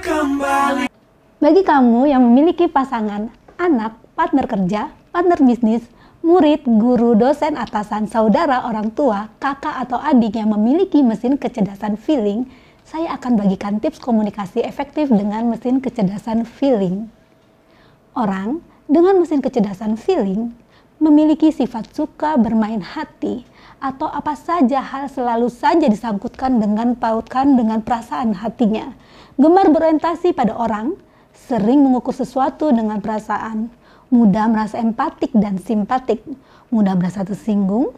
kembali. Bagi kamu yang memiliki pasangan, anak, partner kerja, partner bisnis, murid, guru, dosen, atasan, saudara, orang tua, kakak atau adik yang memiliki mesin kecerdasan feeling, saya akan bagikan tips komunikasi efektif dengan mesin kecerdasan feeling. Orang dengan mesin kecerdasan feeling memiliki sifat suka bermain hati atau apa saja hal selalu saja disangkutkan dengan pautkan dengan perasaan hatinya gemar berorientasi pada orang, sering mengukur sesuatu dengan perasaan, mudah merasa empatik dan simpatik, mudah merasa tersinggung,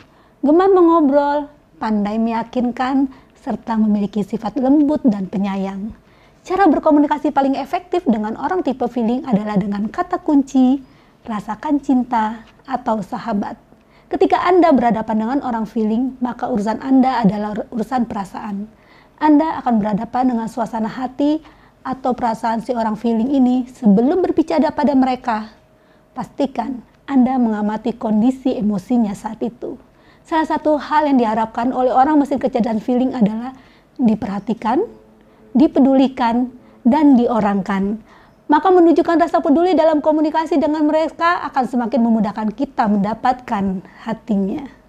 gemar mengobrol, pandai meyakinkan, serta memiliki sifat lembut dan penyayang. Cara berkomunikasi paling efektif dengan orang tipe feeling adalah dengan kata kunci, rasakan cinta, atau sahabat. Ketika Anda berhadapan dengan orang feeling, maka urusan Anda adalah urusan perasaan anda akan berhadapan dengan suasana hati atau perasaan si orang feeling ini sebelum berbicara pada mereka. Pastikan Anda mengamati kondisi emosinya saat itu. Salah satu hal yang diharapkan oleh orang mesin kecerdasan feeling adalah diperhatikan, dipedulikan, dan diorangkan. Maka menunjukkan rasa peduli dalam komunikasi dengan mereka akan semakin memudahkan kita mendapatkan hatinya.